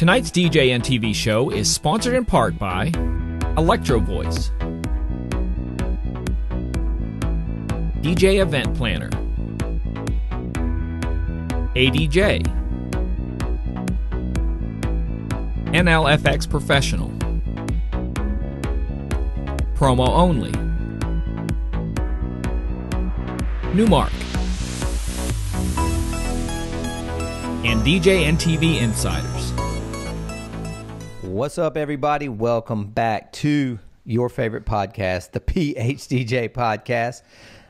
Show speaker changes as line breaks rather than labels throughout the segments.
Tonight's DJ and TV show is sponsored in part by Electro Voice, DJ Event Planner, ADJ, NLFX Professional, Promo Only, Newmark, and DJ and TV Insiders. What's up, everybody? Welcome back to your favorite podcast, the PHDJ podcast,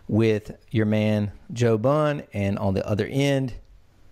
with your man Joe Bunn, and on the other end.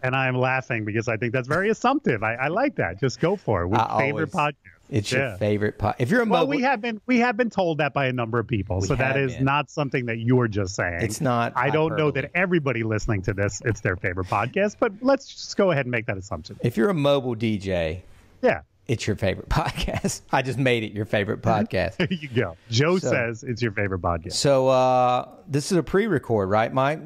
And I am laughing because I think that's very assumptive. I, I like that. Just go for it. With
favorite always, podcast. It's yeah. your favorite podcast. If you're a well, we have been we have been told that by a number of people, so that is been. not something that you are just saying. It's not. I don't know that everybody listening to this it's
their favorite podcast, but let's just go ahead and make that assumption. If you're a mobile DJ, yeah, it's your favorite podcast. I just made it your favorite podcast. there you go. Joe so, says it's your favorite podcast. So uh, this is a pre-record, right, Mike?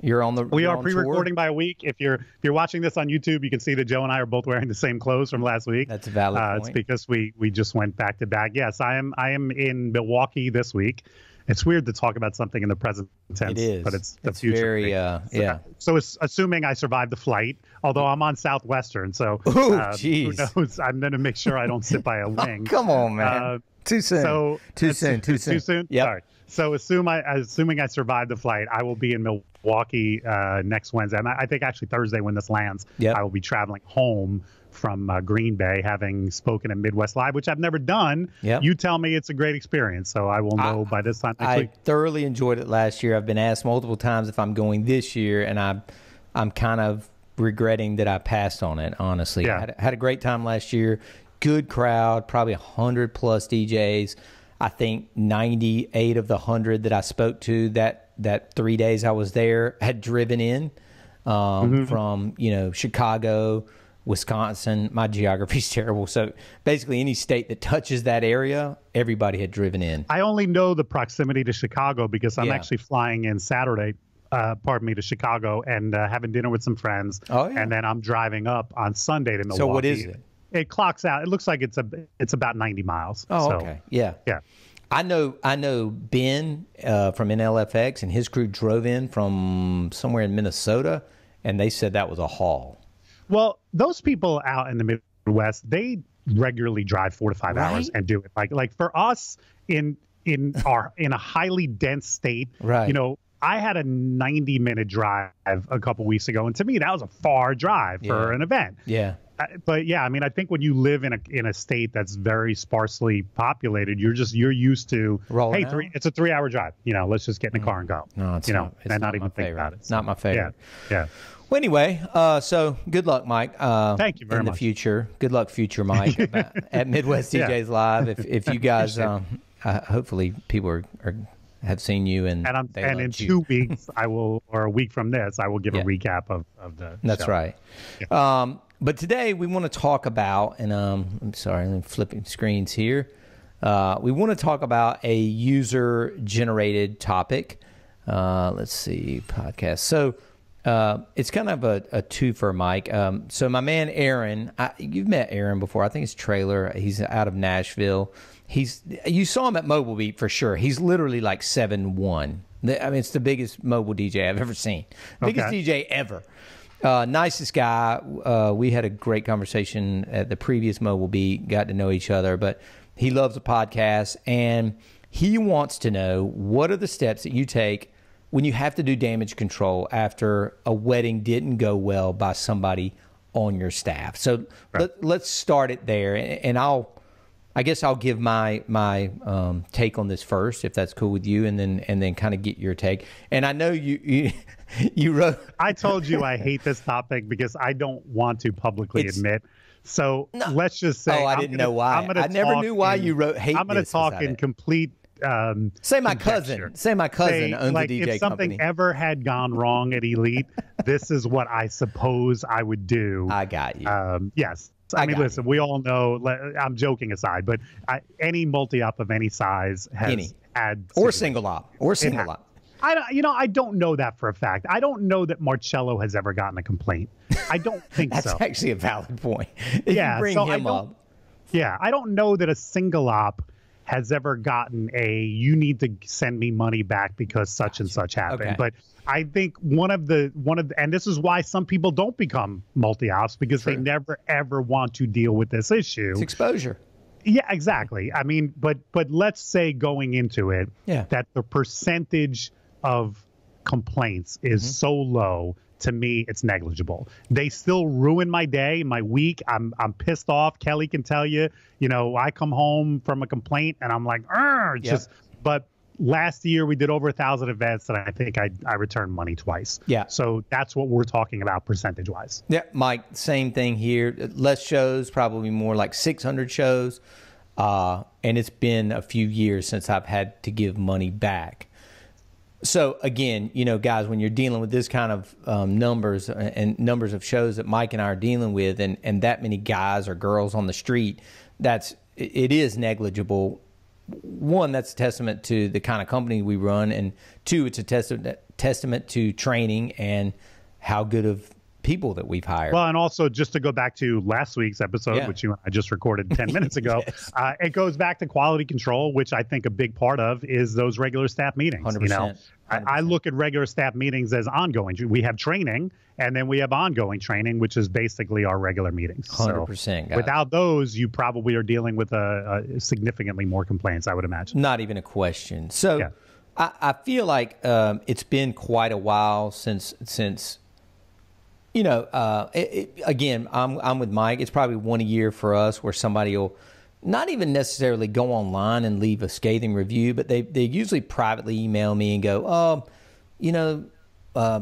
You're on the. We are pre-recording
by a week. If you're if you're watching this on YouTube, you can see that Joe and I are both wearing the same clothes from last week. That's a valid. Uh, it's because we we just went back to back. Yes, I am. I am in Milwaukee this week it's weird to talk about something in the present tense. It is, but it's
the it's future. Very, uh,
so, yeah. So, assuming I survived the flight, although I'm on Southwestern, so Ooh, uh, who knows? I'm going to make sure I don't sit by a oh, wing. oh, come on, man. Uh,
too soon. So too uh, soon. Too soon. Too soon. Yep.
Sorry. So assume I assuming I survive the flight, I will be in Milwaukee uh, next Wednesday, and I, I, think actually Thursday when this lands, yep. I will be traveling home from uh, Green Bay, having spoken at Midwest Live, which I've never done. Yep. You tell me it's a great experience, so I will know I, by
this time. I week. thoroughly enjoyed it last year. I've been asked multiple times if I'm going this year, and I, I'm kind of regretting that I passed on it. Honestly, yeah. I had, had a great time last year good crowd, probably 100 plus DJs. I think 98 of the 100 that I spoke to that, that three days I was there had driven in um, mm-hmm. from, you know, Chicago, Wisconsin. My geography's terrible. So basically, any state that touches that area, everybody had driven in. I only know the
proximity to Chicago because I'm yeah. actually flying in Saturday. Uh, pardon me, to Chicago and uh, having dinner with some friends. Oh, yeah. And then I'm driving up on Sunday to Milwaukee. So what is it? it clocks out. It looks like it's a it's about ninety miles. Oh, so, okay,
yeah, yeah. I know I know Ben uh, from NLFX and his crew drove in from somewhere in Minnesota, and they said that was a haul. Well, those people out in the Midwest, they
regularly drive four to five right? hours and do it. Like like for us in in our in a highly dense state, right? You know, I had a 90 minute drive a couple weeks ago, and to me that was a far drive yeah. for an event. Yeah but yeah, I mean, I think when you live in a in a state that's very sparsely populated, you're just you're used to hey, three, it's a three hour drive.
You know, let's just get in the mm. car and go. No, it's you not, know, it's and not, not even favorite. think about it. It's not my favorite. Yeah, yeah. Well, anyway, uh, so good luck, Mike. Uh, Thank you very much. In the future, good luck, future Mike, at Midwest DJs yeah. Live. If if you guys, um, uh, hopefully, people are, are have seen you and and, I'm, and in you. two weeks I will or a week from this I will give yeah. a recap of, of the that's show. right yeah. um, but today we want to talk about, and um, I'm sorry, I'm flipping screens here. Uh, we want to talk about a user generated topic. Uh, let's see, podcast. So uh, it's kind of a, a two for Mike. Um, so my man Aaron, I, you've met Aaron before. I think it's Trailer. He's out of Nashville. He's you saw him at Mobile Beat for sure. He's literally like seven one. I mean, it's the biggest mobile DJ I've ever seen, biggest okay. DJ ever. Uh, nicest guy. Uh, we had a great conversation at the previous Mobile Beat, got to know each other, but he loves a podcast and he wants to know what are the steps that you take when you have to do damage control after a wedding didn't go well by somebody on your staff. So right. let, us start it there and, and I'll I guess I'll give my my um, take on this first, if that's cool with you, and then and then kind of get your take. And I know you you, you wrote. I told
you I hate this topic because I don't want to publicly it's, admit. So no. let's just say. Oh, I I'm didn't gonna, know why. i never knew why in, you wrote hate. I'm going to talk in complete um, say my conjecture. cousin say my cousin say, owns like, DJ if something company. ever had gone wrong at Elite, this is what I suppose I would do. I got you. Um, yes, I, I mean, listen, we all know. I'm joking aside, but I, any multi op of any size has any. had or single op or single op. I you know I don't know that for a fact. I don't know that Marcello has ever gotten a complaint. I don't think That's so. That's actually a valid point. yeah, bring so him up. Yeah, I don't know that a single op has ever gotten a you need to send me money back because such and such happened. Okay. But I think one of the one of the, and this is why some people don't become multi ops because True. they never ever want to deal with this issue. It's exposure. Yeah, exactly. I mean, but but let's say going into it yeah. that the percentage of complaints is mm-hmm. so low to me, it's negligible. They still ruin my day, my week. I'm I'm pissed off. Kelly can tell you. You know, I come home from a complaint and I'm like, yeah. just. But last year we did over a thousand events, and I think I I returned money twice. Yeah. So that's what we're talking about percentage wise.
Yeah, Mike. Same thing here. Less shows, probably more like 600 shows. Uh, and it's been a few years since I've had to give money back. So again, you know, guys, when you're dealing with this kind of um, numbers uh, and numbers of shows that Mike and I are dealing with, and and that many guys or girls on the street, that's it is negligible. One, that's a testament to the kind of company we run, and two, it's a testament testament to training and how good of people that we've hired. Well, and also just to go back to last week's episode, yeah. which you and I just
recorded 10 minutes ago, yes. uh, it goes back to quality control, which I think a big part of is those regular staff meetings. 100%. You know, I, I look at regular staff meetings as ongoing. We have training and then we have ongoing training, which is basically our regular meetings. Hundred so
percent. Without it. those, you probably are dealing with a, a, significantly more complaints, I would imagine. Not even a question. So, yeah. I, I, feel like um, it's been quite a while since since you know, uh, it, it, again, I'm I'm with Mike. It's probably one a year for us where somebody will not even necessarily go online and leave a scathing review, but they they usually privately email me and go, oh, you know,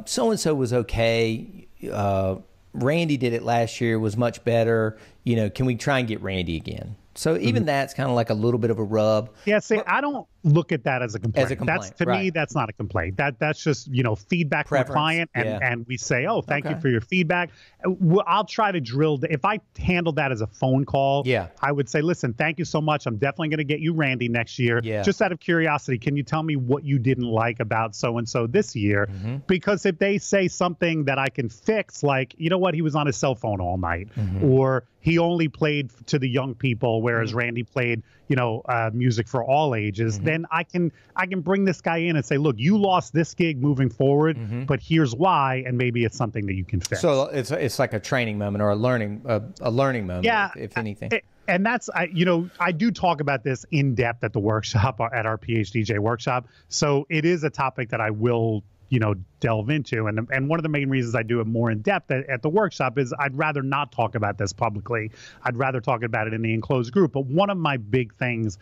so and so was okay. Uh, Randy did it last year was much better. You know, can we try and get Randy again? So even mm-hmm. that's kind of like a little bit of a rub. Yeah, see, but, I don't look at that as a complaint. As a complaint that's to right. me,
that's not a complaint. That that's just you know feedback Preference. from a client, and yeah. and we say, oh, thank okay. you for your feedback. Uh, I'll try to drill. If I handled that as a phone call, yeah, I would say, listen, thank you so much. I'm definitely going to get you Randy next year. Yeah. Just out of curiosity, can you tell me what you didn't like about so and so this year? Mm-hmm. Because if they say something that I can fix, like you know what, he was on his cell phone all night, mm-hmm. or he only played to the young people, whereas mm-hmm. Randy played, you know uh, music for all ages, mm-hmm. then I can I can bring this guy in and say, look, you lost this gig moving forward, mm-hmm. but here's why, and maybe it's something that you can fix. So
it's it's like a training moment or a learning a, a learning moment, yeah, if, if anything. It,
and that's I, you know I do talk about this in depth at the workshop at our PhDJ workshop, so it is a topic that I will you know delve into and and one of the main reasons I do it more in depth at, at, the workshop is I'd rather not talk about this publicly I'd rather talk about it in the enclosed group but one of my big things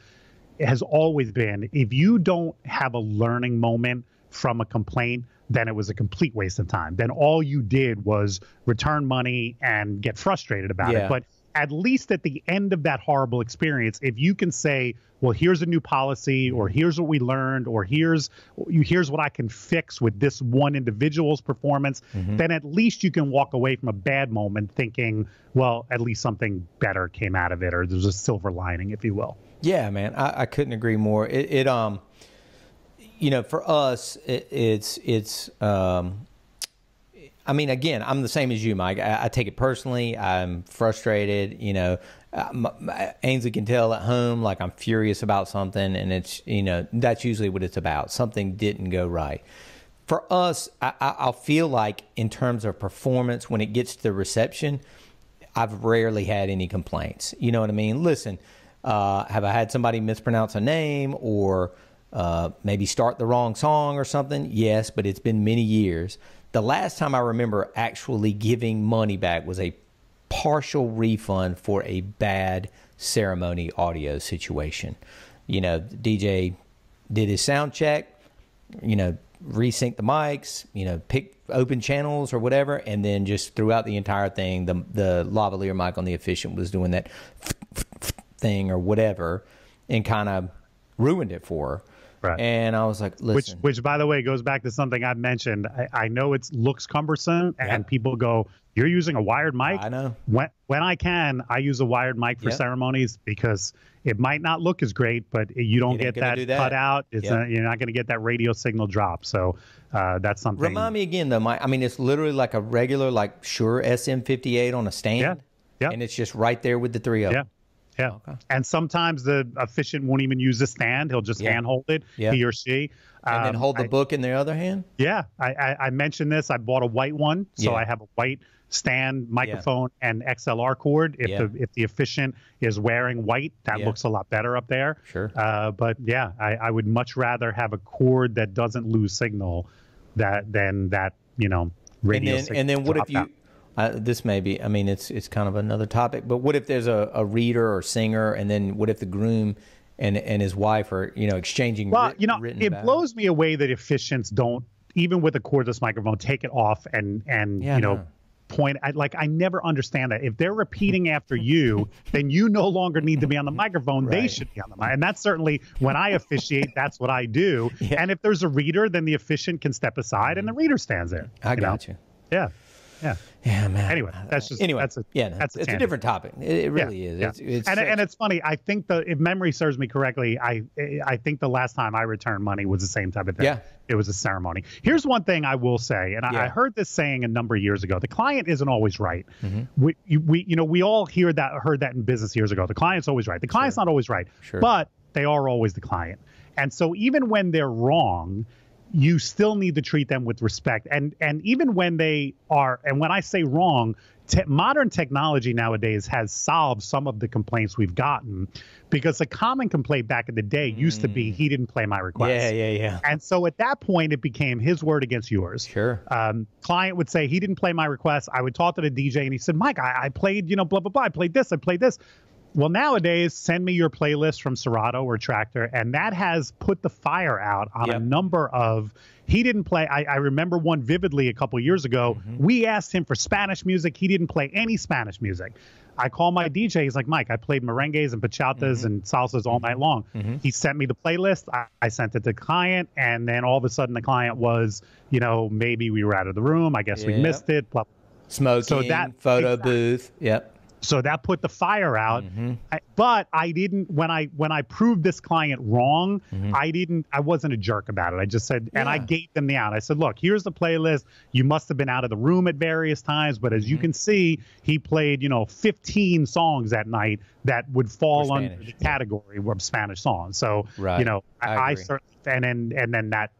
has always been if you don't have a learning moment from a complaint then it was a complete waste of time then all you did was return money and get frustrated about yeah. it but at least at the end of that horrible experience, if you can say, well, here's a new policy, or here's what we learned, or here's here's what I can fix with this one individual's performance, mm-hmm. then at least you can walk away from a bad moment thinking, well, at least something better came out of it, or there's a silver lining, if you will.
Yeah, man, I, I couldn't agree more. It, it, um, you know, for us, it, it's it's um I mean, again, I'm the same as you, Mike. I, I take it personally. I'm frustrated. You know, uh, Ainsley can tell at home, like I'm furious about something, and it's you know that's usually what it's about. Something didn't go right. For us, I, I, will feel like in terms of performance, when it gets to the reception, I've rarely had any complaints. You know what I mean? Listen, uh, have I had somebody mispronounce a name or uh, maybe start the wrong song or something? Yes, but it's been many years the last time I remember actually giving money back was a partial refund for a bad ceremony audio situation. You know, DJ did his sound check, you know, resync the mics, you know, pick open channels or whatever, and then just throughout the entire thing, the the lavalier mic on the efficient was doing that thing or whatever, and kind of ruined it for her. Right. And
I was like, listen. Which, which, by the way, goes back to something I mentioned. I, I know it looks cumbersome, yeah. and people go, "You're using a wired mic." I know. When when I can, I use a wired mic for yep. ceremonies because it might not look as great, but you don't get that, do that, cut out. Yep. you're not going
to get that radio signal drop. So uh, that's something. Remind me again, though. My, I mean, it's literally like a regular, like Sure SM58 on a stand. Yeah. Yep. And it's just right there with the 3 of them. Yeah.
Yeah. Okay. And sometimes the efficient won't even use a stand. He'll just yeah. hand hold it, yeah. he or she. Um, and then um, hold the I, book in the other hand? Yeah. I, I, I, mentioned this. I bought a white one. So yeah. I have a white stand, microphone, and XLR cord. If, the, if the efficient is wearing white, that looks a lot better up there. Sure. Uh, but yeah, I, I would much rather have a
cord that doesn't lose signal that than that, you know, radio and then, signal. And then what if you. Out this may be, I mean, it's it's kind of another topic, but what if there's a, a reader or singer, and then what if the groom and and his wife are you know exchanging? Well, you know, it blows me away that efficients don't even with a cordless microphone take it off and and yeah, you know. No.
Point I, like I never understand that if they're repeating after you, then you no longer need to be on the microphone. Right. They should be on the mic, and that's certainly when I officiate. that's what I do. Yeah. And if there's a reader, then the officiant can step aside, and the mm-hmm. reader stands there. I you got know? you. Yeah,
yeah. Yeah, man. Anyway, that's just anyway. That's a yeah. No, that's a it's a different topic. It, it really yeah, is. Yeah. It's, it's and, such... and
it's funny. I think the if memory serves me correctly, I I think the last time I returned money was the same type of thing. Yeah. It was a ceremony. Here's one thing I will say, and yeah. I, I heard this saying a number of years ago. The client isn't always right. Mm-hmm. We you, we you know we all hear that heard that in business years ago. The client's always right. The client's sure. not always right. Sure. But they are always the client. And so even when they're wrong you still need to treat them with respect. And and even when they are, and when I say wrong, te- modern technology nowadays has solved some of the complaints we've gotten because the common complaint back in the day mm. used to be mm. he didn't play my request. Yeah, yeah, yeah. And so at that point, it became his word against yours. Sure. Um, client would say he didn't play my request. I would talk to the DJ and he said, Mike, I, I played, you know, blah blah blah. I played this. I played this. Well, nowadays, send me your playlist from Serato or Tractor, and that has put the fire out on yep. a number of. He didn't play. I, I remember one vividly a couple years ago. Mm-hmm. We asked him for Spanish music. He didn't play any Spanish music. I call my DJ. He's like, Mike, I played merengues and pachatas mm-hmm. and salsas all night long. Mm-hmm. He sent me the playlist. I, I, sent it to the client. And then all of a sudden, the client was, you know, maybe we were out of the room. I guess yep. we missed it. Blah, Smoking, so that, photo exactly. booth. Yep so that put the fire out. Mm-hmm. I, but I didn't when I when I proved this client wrong, mm-hmm. I didn't I wasn't a jerk about it. I just said yeah. and I gave them the out. I said, "Look, here's the playlist. You must have been out of the room at various times, but as mm-hmm. you can see, he played, you know, 15 songs that night that would fall under the category yeah. of Spanish songs." So, right. you know, I, I, I certainly and then and then that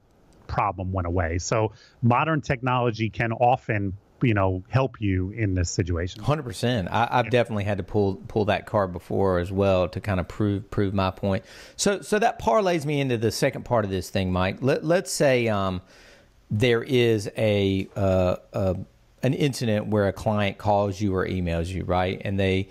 problem went away. So modern technology can often you
know help you in this situation. Hundred percent. I've definitely had to pull pull that card before as well to kind of prove prove my point. So so that parlays me into the second part of this thing, Mike. Let let's say um, there is a, uh, a uh, an incident where a client calls you or emails you, right, and they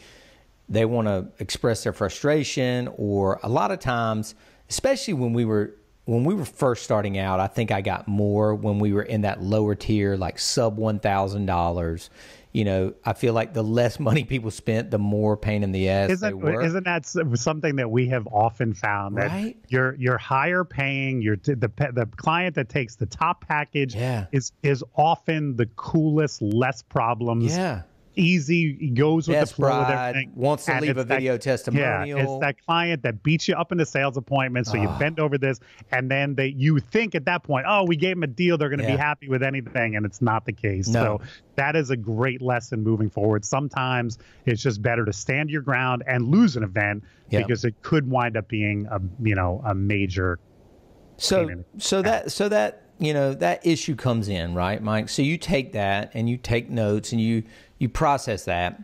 they want to express their frustration, or a lot of times, especially when we were when we were first starting out, I think I got more when we were in that lower tier, like sub one thousand dollars. You know, I feel like the less money people spent, the more pain in the ass isn't, they were. Isn't
that something that we have often found that right? you're you're higher paying, your the the client that takes the top package yeah. is is often the coolest, less problems. Yeah easy, he goes with Desperate, the flow with everything. Wants to and leave a that, video testimonial. Yeah, it's that client that beats you up in the sales appointment, so oh. you ah. bend over this, and then they you think at that point, oh, we gave them a deal, they're going to yeah. be happy with anything, and it's not the case. No. So that is a great lesson moving forward. Sometimes it's just better to stand your ground and lose an
event yeah. because it could wind up being a you know a major. So so that so that you know that issue comes in, right, Mike? So you take that and you take notes and you you process that,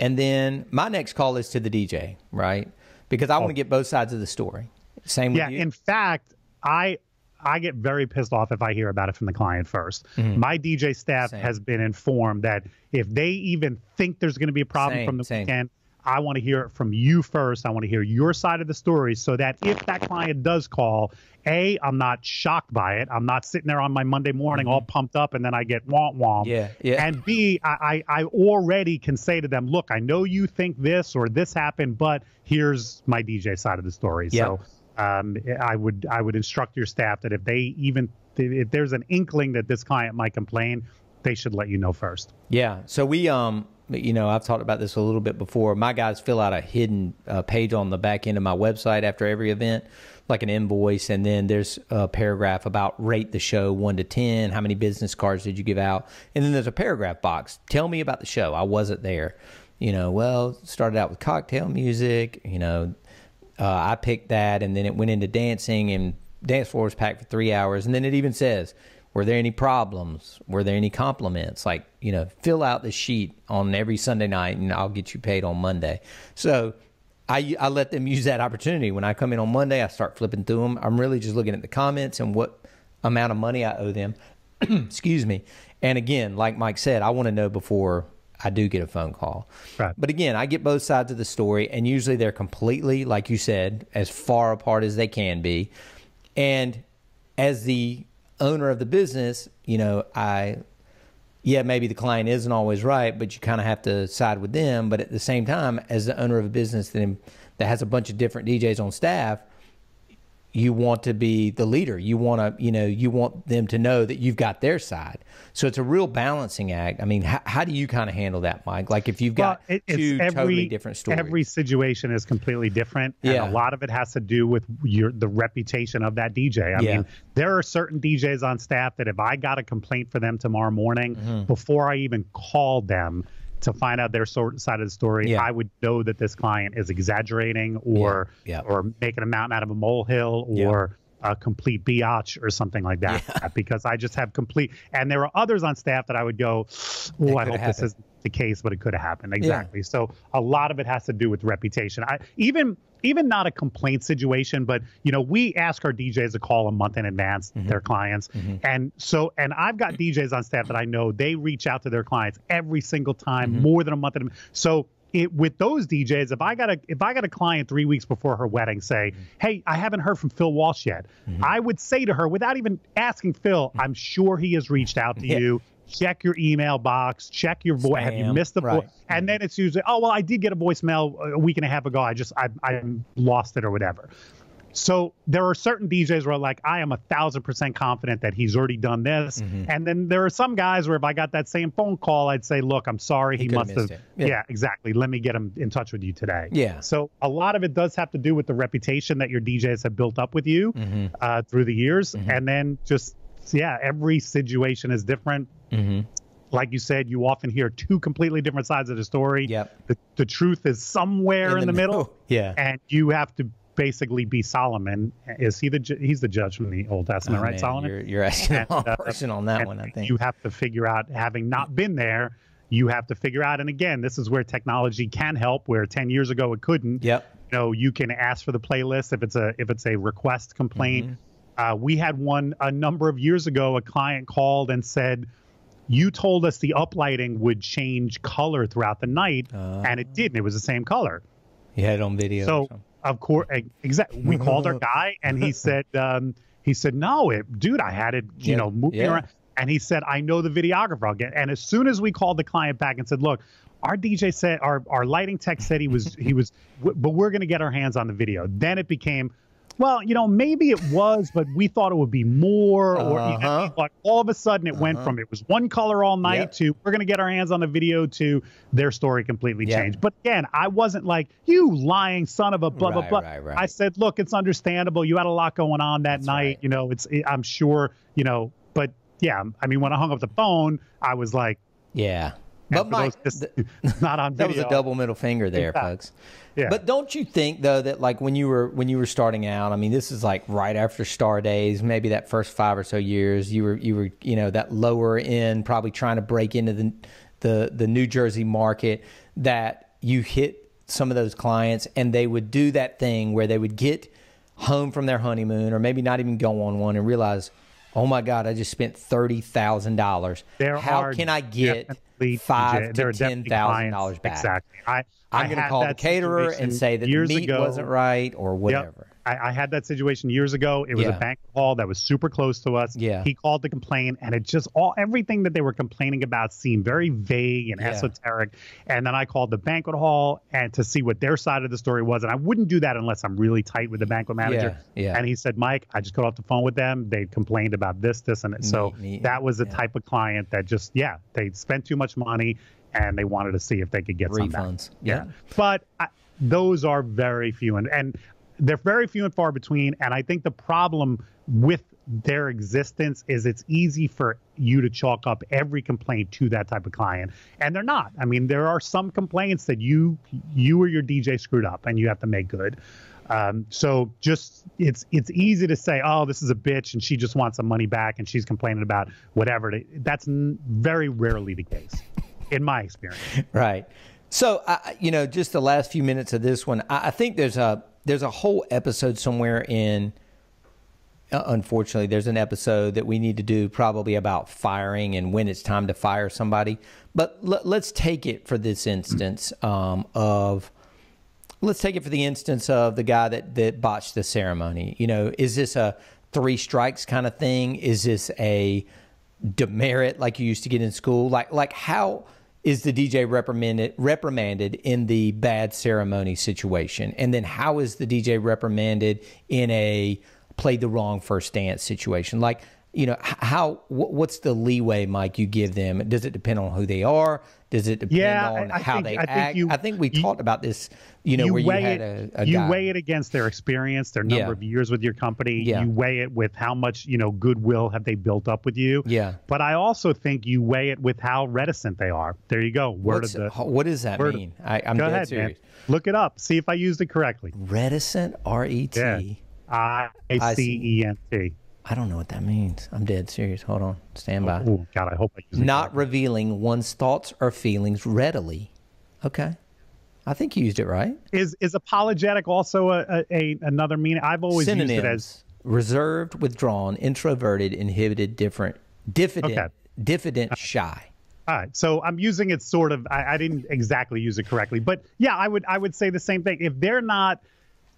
and then my next call is to the DJ, right? Because I oh. want to oh. get both sides of the story. Same yeah, in fact,
I I get very pissed off if I hear about it from the client 1st mm-hmm. My DJ staff same. has been informed that if they even think there's going to be a problem same, from the same. weekend, I want to hear it from you first. I want to hear your side of the story so that if that client does call, A, I'm not shocked by it. I'm not sitting there on my Monday morning mm-hmm. all pumped up and then I get womp womp. Yeah, yeah. And B, I, I, I already can say to them, look, I know you think this or this happened, but here's my DJ side of the story. Yeah. So um, I would I would instruct your staff that if they even if there's an inkling that this client might complain, they should let you know first.
Yeah. So we um you know, I've talked about this a little bit before. My guys fill out a hidden uh, page on the back end of my website after every event, like an invoice, and then there's a paragraph about rate the show one to ten. How many business cards did you give out? And then there's a paragraph box. Tell me about the show. I wasn't there. You know, well, started out with cocktail music. You know, uh, I picked that, and then it went into dancing, and dance floor was packed for three hours. And then it even says were there any problems? Were there any compliments? Like, you know, fill out the sheet on every Sunday night and I'll get you paid on Monday. So I, I let them use that opportunity. When I come in on Monday, I start flipping through them. I'm really just looking at the comments and what amount of money I owe them. Excuse me. And again, like Mike said, I want to know before I do get a phone call. Right. But again, I get both sides of the story, and usually they're completely, like you said, as far apart as they can be. And as the owner of the business, you know, I, yeah, maybe the client isn't always right, but you kind of have to side with them. But at the same time, as the owner of a business that, that has a bunch of different DJs on staff, you want to be the leader. You want to, you know, you want them to know that you've got their side. So it's a real balancing act. I mean, how, how do you kind of handle that, Mike? Like if you've got well, it, two every, totally different stories. Every situation is
completely different. And yeah. a lot of it has to do with your the reputation of that DJ. I yeah. mean, there are certain DJs on staff that if I got a complaint for them tomorrow morning, mm-hmm. before I even called them, to find out their sort side of the story, yeah. I would know that this client is exaggerating or yeah. Yeah. or making a mountain out of a molehill or a complete biatch or something like that because I just have complete. And there are others on staff that I would go, oh, I hope happened. this is the case, but it could have happened exactly. So a lot of it has to do with reputation. I even even not a complaint situation, but you know, we ask our DJs to call a month in advance mm-hmm. their clients, mm-hmm. and so and I've got DJs on staff that I know they reach out to their clients every single time, mm-hmm. more than a month in. So it, with those DJs, if I got a if I got a client three weeks before her wedding say, mm-hmm. "Hey, I haven't heard from Phil Walsh yet," mm-hmm. I would say to her without even asking Phil, mm-hmm. "I'm sure he has reached out to yeah. you check your email box, check your voice. Have you missed the right. voice? And then it's usually, oh well, I did get a voicemail a week and a half ago. I just I I lost it or whatever. So there are certain DJs where like I am a thousand percent confident that he's already done this, mm-hmm. and then there are some guys where if I got that same phone call, I'd say, look, I'm sorry, he, he must have. Yeah. yeah. exactly. Let me get him in touch with you today. Yeah. So a lot of it does have to do with the reputation that your DJs have built up with you mm-hmm. uh, through the years, mm-hmm. and then just yeah, every situation is different. Mm-hmm. Like you said, you often hear two completely different sides of the story. Yep. The, the truth is somewhere in, in the, the middle. middle. Yeah. And you have to basically be Solomon. Is he the ju- he's the judge from the Old Testament, oh, right? Man, Solomon. You're, you're asking and, uh, person on that one. I think you have to figure out, having not been there, you have to figure out. And again, this is where technology can help, where ten years ago it couldn't. Yep. You know, you can ask for the playlist if it's a if it's a request complaint. Mm-hmm. Uh, we had one a number of years ago. A client called and said you told us the uplighting would change color throughout the night, uh, and it didn't. It was the same color. You had it on video. So of course, exactly. We called our guy, and he said, um, he said, no, it, dude, I had it, you yeah, know, moving yeah. around. And he said, I know the videographer. I'll get. And as soon as we called the client back and said, look, our DJ said, our our lighting tech said he was he was, but we're gonna get our hands on the video. Then it became well, you know, maybe it was, but we thought it would be more. Or uh-huh. you know, all of a sudden, it uh-huh. went from it was one color all night yep. to we're going to get our hands on the video to their story completely yep. changed. But again, I wasn't like you lying son of a blah right, blah blah. Right, right. I said, look, it's understandable. You had a lot going on that That's night. You know, it's it, I'm sure. You know, but yeah, I mean, when I hung up the phone, I was like, yeah, but Mike,
just, the, not on video. That was a double middle finger there, yeah. folks. Yeah. But don't you think though that like when you were when you were starting out, I mean, this is like right after Star Days, maybe that first five or so years, you were you were you know that lower end, probably trying to break into the the the New Jersey market. That you hit some of those clients, and they would do that thing where they would get home from their honeymoon, or maybe not even go on one, and realize oh my god, I just spent thirty thousand dollars. How can I get five to ten thousand dollars back? Exactly. I, I'm going to call the caterer and say that the meat ago. wasn't right or whatever.
Yep. I, I, had that situation years ago. It was yeah. a banquet hall that was super close to us. Yeah. He called to complain, and it just all everything that they were complaining about seemed very vague and yeah. esoteric. And then I called the banquet hall and to see what their side of the story was. And I wouldn't do that unless I'm really tight with the banquet manager. Yeah. yeah. And he said, Mike, I just got off the phone with them. They complained about this, this, and me, so me, that was the type of client that just yeah, they spent too much money and they wanted to see if they could get refunds. Some back. Yeah. yeah. But I, those are very few. And, and they're very few and far between. And I think the problem with their existence is it's easy for you to chalk up every complaint to that type of client and they're not i mean there are some complaints that you you or your dj screwed up and you have to make good um, so just it's it's easy to say oh this is a bitch and she just wants some money back and she's complaining about whatever that's very rarely the case in my experience
right so uh, you know just the last few minutes of this one I, I think there's a there's a whole episode somewhere in uh, unfortunately there's an episode that we need to do probably about firing and when it's time to fire somebody but let's take it for this instance um, of let's take it for the instance of the guy that that botched the ceremony you know is this a three strikes kind of thing is this a demerit like you used to get in school like like how is the DJ reprimanded, reprimanded in the bad ceremony situation? And then how is the DJ reprimanded in a played the wrong first dance situation? Like, you know, how, what's the leeway, Mike, you give them? Does it depend on who they are? Does it depend yeah, on I, I how think, they I act? Think you, I think we you, talked about this, you know, you where you had it, a, a You guy.
weigh it against their experience, their number yeah. of years with your company. Yeah. You weigh it with how much, you know, goodwill have they built up with you. Yeah. But I also think you weigh it with how reticent they are. There you go. Word What's, of the, what does that mean? Of, I, am go ahead, serious. Man. Look it up. See if I used it correctly.
Reticent, R-E-T. Yeah. I don't know what that means. I'm dead serious. Hold on. Stand by. Oh, oh, God, I hope I use Not revealing one's thoughts or feelings readily. Okay. I think you used it right. Is is apologetic
also a, a, a another meaning? I've always Synonyms, used it as
reserved, withdrawn, introverted, inhibited, different, diffident, okay. diffident, shy. All right, so I'm
using it sort of. I, I didn't exactly use it correctly, but yeah, I would I would say the same thing. If they're not,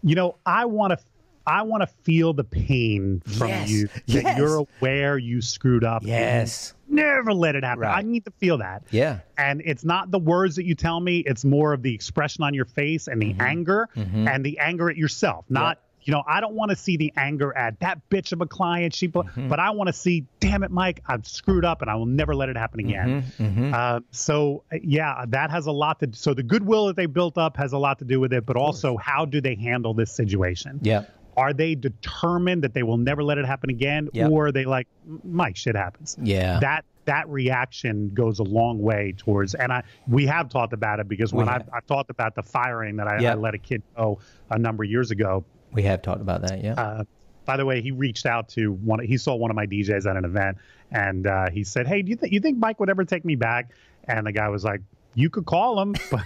you know, I want to I want to feel the pain from yes. you that yes. you're aware you screwed up. Yes. Never let it happen. Right. I need to feel that. Yeah. And it's not the words that you tell me, it's more of the expression on your face and the mm-hmm. anger mm-hmm. and the anger at yourself, not. Yep. You know, I don't want to see the anger at that bitch of a client. She, mm-hmm. but I want to see, damn it, Mike, i screwed up, and I will never let it happen mm-hmm. again. Mm-hmm. Uh, so, uh, yeah, that has a lot to. So the goodwill that they built up has a lot to do with it, but also how do they handle this situation? Yeah are they determined that they will never let it happen again, yep. or are they like, Mike, shit happens. Yeah, that that reaction goes a long way towards. And I we have talked about it because when I've, I've, talked about the firing that I, yep. I, let a kid go a number of years ago. We have talked about that. Yeah. Uh, by the way, he reached out to one. He saw one of my DJs at an event, and uh, he said, "Hey, do you, th- you think Mike would ever take me back?" And the guy was like, you could call him, but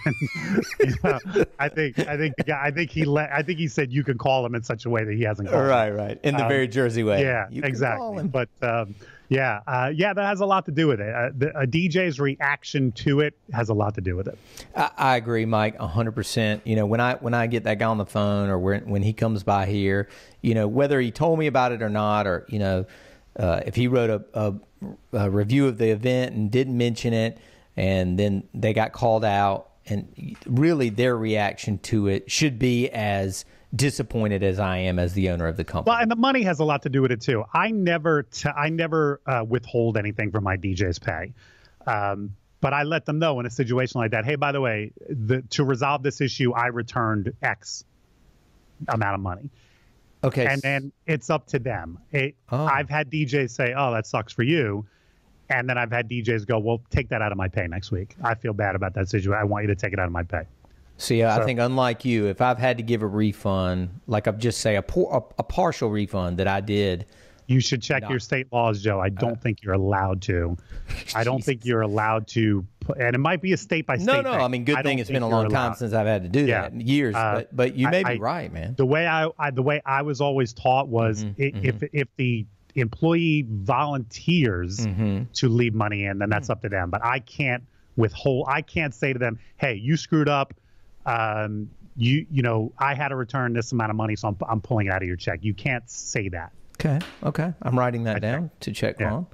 you know, I think I think the guy I think he let I think he said you can call him in such a way that he hasn't called. Right, right, in the um, very Jersey way. Yeah, you exactly. But um, yeah, uh, yeah, that has a lot to do with it. Uh, the, a DJ's reaction to it has a lot to do with it.
I, I agree, Mike, hundred percent. You know, when I when I get that guy on the phone or when when he comes by here, you know, whether he told me about it or not, or you know, uh, if he wrote a, a, a review of the event and didn't mention it and then they got called out. And really, their reaction to it should be as disappointed as I am as the owner of the company. Well, and the money has a lot to do with it too. I never,
t- I never uh, withhold anything from my DJ's pay, um, but I let them know in a situation like that. Hey, by the way, the, to resolve this issue, I returned X amount of money. Okay, and then it's up to them. It, oh. I've had DJs say, "Oh, that sucks for you." And then I've had DJs go, well, take that out of my pay next week. I feel bad about that situation. I want you to take it out of my pay.
See, so, I think unlike you, if I've had to give a refund, like I've just say a, por- a, a partial refund that I did. You should check not, your state laws, Joe. I don't uh, think you're allowed to. I don't think you're allowed to.
and it might be a state by state. No, no. Thing. I mean, good I thing it's been a long time allowed. since I've had to do yeah. that. Years, uh, but, but, you may I, be I, right, man. The way I, the way I was always taught was mm-hmm, it, mm-hmm. if if the employee volunteers mm-hmm. to leave money in, then that's mm-hmm. up to them. But I can't withhold. I can't say to them, "Hey, you screwed up. Um, you you know, I had to return this amount of money, so I'm I'm pulling it out of your check." You can't say that.
Okay. Okay.
I'm writing that I down to check yeah. on.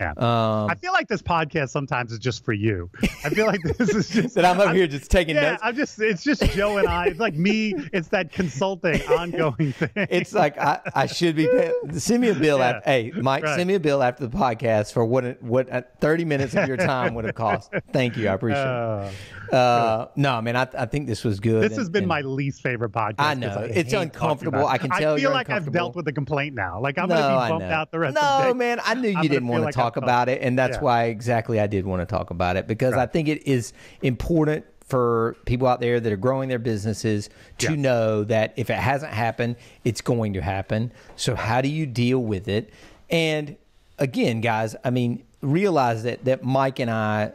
Yeah. Um, I feel like this podcast sometimes is just for you. I feel like this is just that I'm up I'm, here just taking yeah, notes. I'm just it's just Joe and I. It's like me. It's that consulting ongoing thing.
It's like I, I should be pay- send me a bill yeah. after. Hey, Mike, right. send me a bill after the podcast for what what uh, 30 minutes of your time would have cost. Thank you. I appreciate oh, uh, it. Uh, no, I mean I, I think this was good. This and, has been my least favorite podcast. I know I it's uncomfortable. I can tell. I feel like I've dealt
with the complaint now. Like I'm no, gonna be bumped out the rest. No, of the day.
man, I knew you I'm didn't want to like talk talk oh, about it, and that's yeah. why exactly I did want to talk about it because right. I think it is important for people out there that are growing their businesses to yeah. know that if it hasn't happened, it's going to happen. So how do you deal with it? And again, guys, I mean, realize that that Mike and I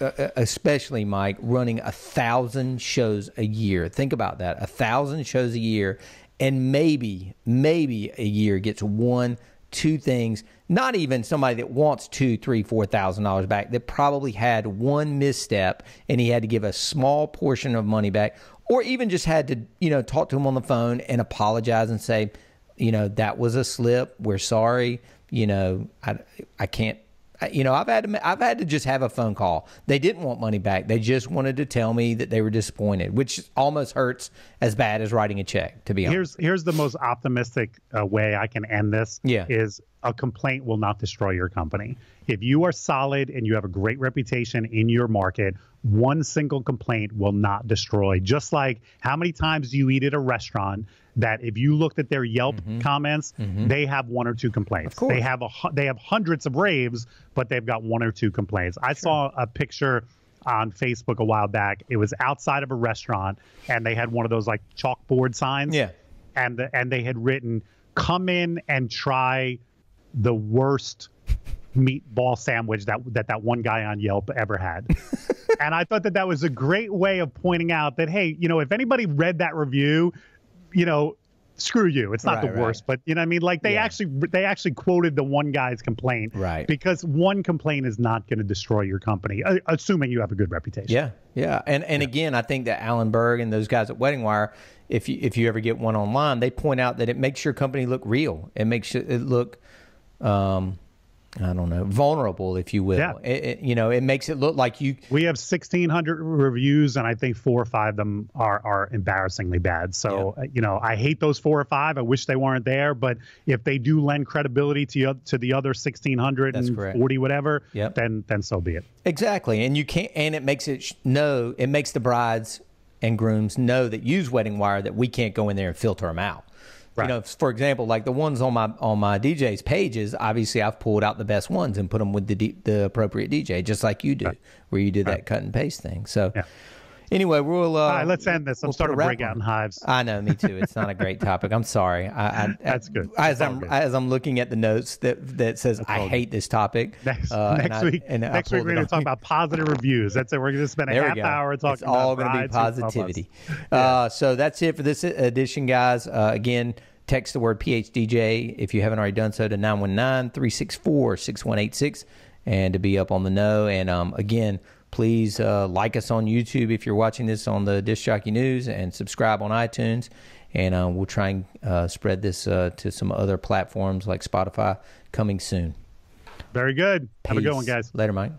uh, uh, especially Mike, running a thousand shows a year. Think about that a thousand shows a year, and maybe, maybe a year gets one, two things not even somebody that wants two, three, four thousand dollars back that probably had one misstep and he had to give a small portion of money back, or even just had to, you know, talk to him on the phone and apologize and say, you know, that was a slip. We're sorry. You know, I, I can't. You know, I've had to, I've had to just have a phone call. They didn't want money back. They just wanted to tell me that they were disappointed, which almost hurts as bad as writing a check. To be honest, here's here's the most optimistic uh, way I can end this. Yeah, is a
complaint will not destroy your company. If you are solid and you have a great reputation in your market, one single complaint will not destroy. Just like how many times do you eat at a restaurant that if you looked at their Yelp mm-hmm. comments, mm-hmm. they have one or two complaints. They have a they have hundreds of raves, but they've got one or two complaints. I sure. saw a picture on Facebook a while back. It was outside of a restaurant and they had one of those like chalkboard signs. Yeah. And the, and they had written come in and try the worst meatball sandwich that that that one guy on Yelp ever had. and I thought that that was a great way of pointing out that hey, you know, if anybody read that review, you know, screw you. It's not right, the right. worst, but you know what I mean? Like they yeah. actually they actually quoted the one guy's complaint. Right. Because one complaint is not going to destroy your company, uh, assuming you have a good
reputation. Yeah. Yeah. And and yeah. again, I think that Alan Berg and those guys at Wedding Wire, if you if you ever get one online, they point out that it makes your company look real. It makes it look um, I don't know, vulnerable, if you will. Yeah. It, it, you know, it makes it look like you. We have
1,600 reviews, and I think four or five of them are are embarrassingly bad. So, yeah. Uh, you know, I hate those four or five. I wish they weren't there. But if they do lend credibility to to
the other 1,640 whatever, yep. then then so be it. Exactly, and you can't. And it makes it know. It makes the brides and grooms know that use Wedding Wire that we can't go in there and filter them out. Right. You know, for example, like the ones on my on my DJ's pages, obviously I've pulled out the best ones and put them with the the appropriate DJ, just like you do, right. where you do right. that cut and paste thing. So, yeah. Anyway, we'll. Uh, All right, uh, let's end this. I'm we'll starting to break out in hives. I know, me too. It's not a great topic. I'm sorry. I, I, That's good. As That's I'm good. as I'm looking at the notes that that says That's I hate good. this topic. Next, uh, next week, I, next week we're going to talk
about positive reviews. That's it.
We're going to spend a half hour talking. It's all going to be positivity. Yeah. Uh, so that's it for this edition, guys. Uh, again, text the word PhDJ if you haven't already done so to 919 364 6186 and to be up on the know. And um, again, Please uh, like us on YouTube if you're watching this on the Disc Jockey News and subscribe on iTunes. And uh, we'll try and uh, spread this uh, to some other platforms like Spotify coming soon. Very good. Peace. Have a good one, guys. Later, Mike.